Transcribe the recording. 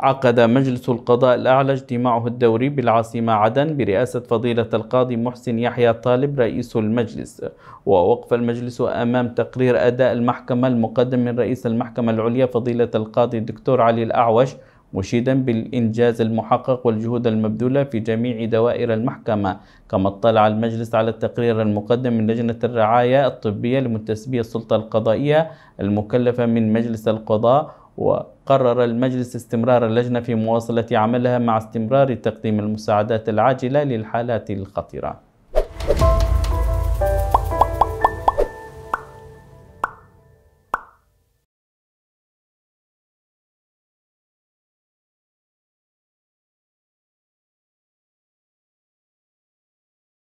عقد مجلس القضاء الأعلى اجتماعه الدوري بالعاصمة عدن برئاسة فضيلة القاضي محسن يحيى طالب رئيس المجلس ووقف المجلس أمام تقرير أداء المحكمة المقدم من رئيس المحكمة العليا فضيلة القاضي الدكتور علي الأعوش مشيدا بالإنجاز المحقق والجهود المبذولة في جميع دوائر المحكمة كما اطلع المجلس على التقرير المقدم من لجنة الرعاية الطبية لمنتسبي السلطة القضائية المكلفة من مجلس القضاء و قرر المجلس استمرار اللجنة في مواصلة عملها مع استمرار تقديم المساعدات العاجلة للحالات الخطرة.